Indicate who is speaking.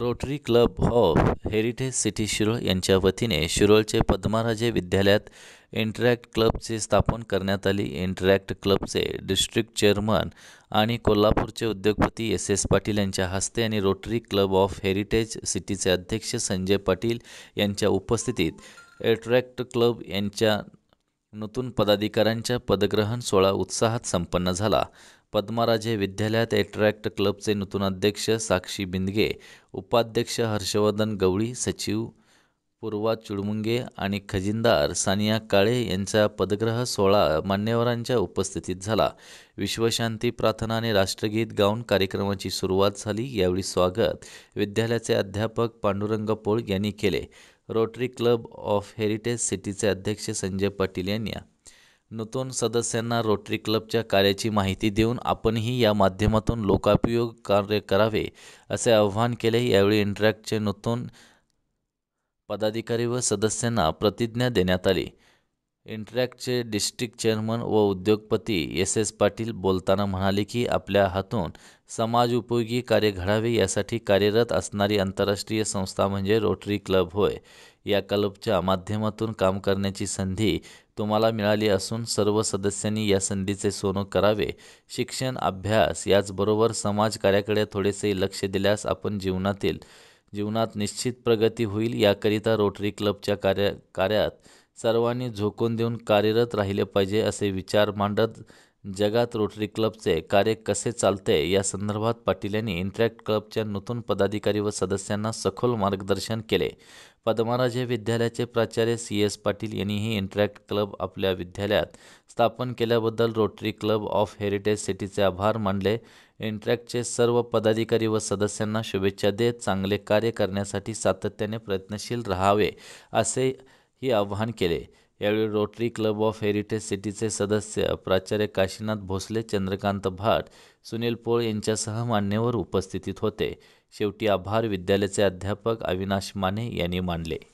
Speaker 1: rotary club of heritage city Shirol यांच्या वतीने शिरोळचे पद्मराजे विद्यालयात इंटरॅक्ट क्लबचे स्थापन करण्यात आली इंटरॅक्ट क्लबचे डिस्ट्रिक्ट चेअरमन आणि कोल्हापूरचे उद्योगपती एस एस पाटील यांच्या हस्ते आणि रोटरी क्लब ऑफ हेरिटेज सिटीचे अध्यक्ष संजय पाटील यांच्या उपस्थितीत इंटरॅक्ट क्लब यांच्या नूतन पदाधिकाऱ्यांच्या पदग्रहण सोहळा उत्साहात संपन्न झाला पद्मराजे विद्यालयात ॲट्रॅक्ट क्लबचे नूतन अध्यक्ष साक्षी बिंदगे उपाध्यक्ष हर्षवर्धन गवळी सचिव पूर्वा चुडमुंगे आणि खजिनदार सानिया काळे यांचा पदग्रह सोहळा मान्यवरांच्या उपस्थितीत झाला विश्वशांती प्रार्थना आणि राष्ट्रगीत गाऊन कार्यक्रमाची सुरुवात झाली यावेळी स्वागत विद्यालयाचे अध्यापक पांडुरंग पोळ यांनी केले रोटरी क्लब ऑफ हेरिटेज सिटीचे अध्यक्ष संजय पाटील यांनी नूतन सदस्यांना रोटरी क्लबच्या कार्याची माहिती देऊन आपणही या माध्यमातून लोकापयोग कार्य करावे असे आवाहन केले यावेळी इंटरॅक्टचे नूतन पदाधिकारी व सदस्यांना प्रतिज्ञा देण्यात आली इंटरॅक्टचे डिस्ट्रिक्ट चेअरमन व उद्योगपती एस एस पाटील बोलताना म्हणाले की आपल्या हातून समाज उपयोगी कार्य घडावे यासाठी कार्यरत असणारी आंतरराष्ट्रीय संस्था म्हणजे रोटरी क्लब होय या क्लबच्या माध्यमातून काम करण्याची संधी तुम्हाला मिळाली असून सर्व सदस्यांनी या संधीचे सोनं करावे शिक्षण अभ्यास याचबरोबर समाजकार्याकडे थोडेसे लक्ष दिल्यास आपण जीवनातील जीवनात निश्चित प्रगती होईल याकरिता रोटरी क्लबच्या कार्या कार्यात सर्वांनी झोकून देऊन कार्यरत राहिले पाहिजे असे विचार मांडत जगात रोटरी क्लबचे कार्य कसे चालते या संदर्भात पाटील यांनी इंटरॅक्ट क्लबच्या नूतन पदाधिकारी व सदस्यांना सखोल मार्गदर्शन केले पद्मराज हे विद्यालयाचे प्राचार्य सी एस पाटील यांनीही इंटरॅक्ट क्लब आपल्या विद्यालयात स्थापन केल्याबद्दल रोटरी क्लब ऑफ हेरिटेज सिटीचे आभार मानले इंटरॅक्टचे सर्व पदाधिकारी व सदस्यांना शुभेच्छा देत चांगले कार्य करण्यासाठी सातत्याने प्रयत्नशील राहावे असे ही आवाहन केले यावेळी रोटरी क्लब ऑफ हेरिटेज सिटीचे सदस्य प्राचार्य काशीनाथ भोसले चंद्रकांत भाट सुनील पोळ यांच्यासह मान्यवर उपस्थितीत होते शेवटी आभार विद्यालयाचे अध्यापक अविनाश माने यांनी मानले